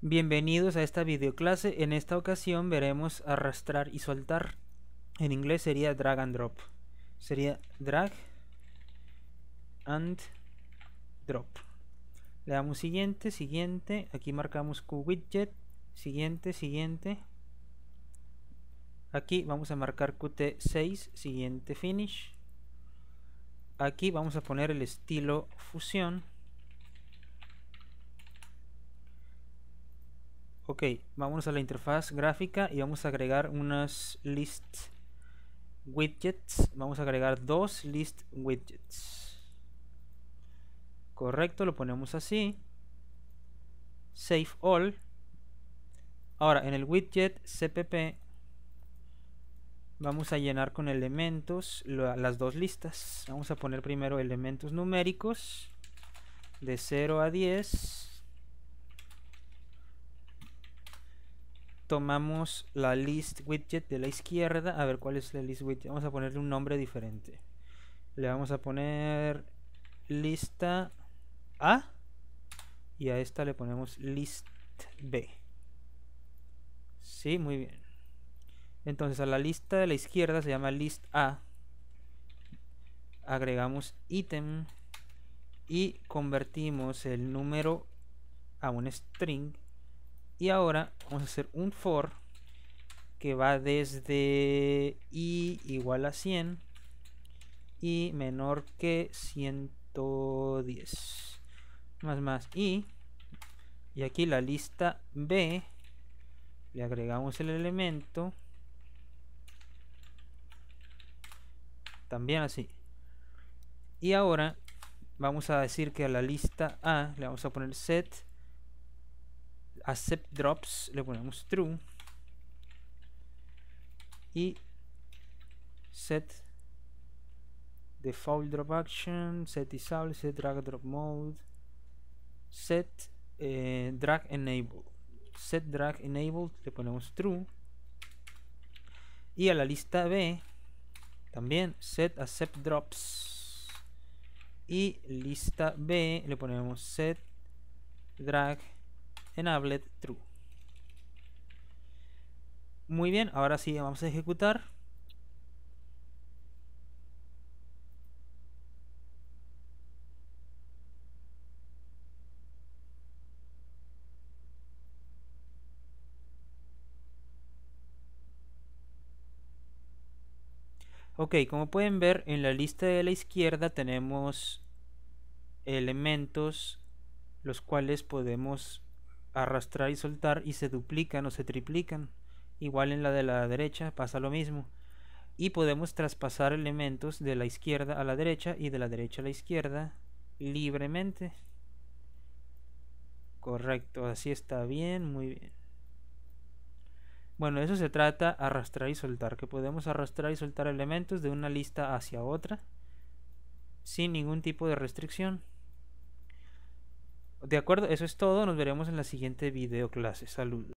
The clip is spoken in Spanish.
Bienvenidos a esta videoclase. En esta ocasión veremos arrastrar y soltar. En inglés sería drag and drop. Sería drag and drop. Le damos siguiente, siguiente. Aquí marcamos widget. Siguiente, siguiente. Aquí vamos a marcar QT6. Siguiente finish. Aquí vamos a poner el estilo fusión. Ok, vamos a la interfaz gráfica y vamos a agregar unas list widgets. Vamos a agregar dos list widgets. Correcto, lo ponemos así. Save all. Ahora, en el widget cpp vamos a llenar con elementos las dos listas. Vamos a poner primero elementos numéricos de 0 a 10 tomamos la list widget de la izquierda. A ver cuál es la list widget. Vamos a ponerle un nombre diferente. Le vamos a poner lista A. Y a esta le ponemos list B. Sí, muy bien. Entonces a la lista de la izquierda se llama list A. Agregamos ítem y convertimos el número a un string y ahora vamos a hacer un for que va desde i igual a 100 y menor que 110 más más i y aquí la lista b le agregamos el elemento también así y ahora vamos a decir que a la lista a le vamos a poner set accept drops le ponemos true y set default drop action set disable set drag drop mode set eh, drag enable set drag enable le ponemos true y a la lista B también set accept drops y lista B le ponemos set drag en ablet true. Muy bien, ahora sí vamos a ejecutar. Ok, como pueden ver en la lista de la izquierda tenemos elementos los cuales podemos arrastrar y soltar y se duplican o se triplican. Igual en la de la derecha pasa lo mismo. Y podemos traspasar elementos de la izquierda a la derecha y de la derecha a la izquierda libremente. Correcto, así está bien, muy bien. Bueno, eso se trata arrastrar y soltar, que podemos arrastrar y soltar elementos de una lista hacia otra sin ningún tipo de restricción. De acuerdo, eso es todo. Nos veremos en la siguiente clase. Saludos.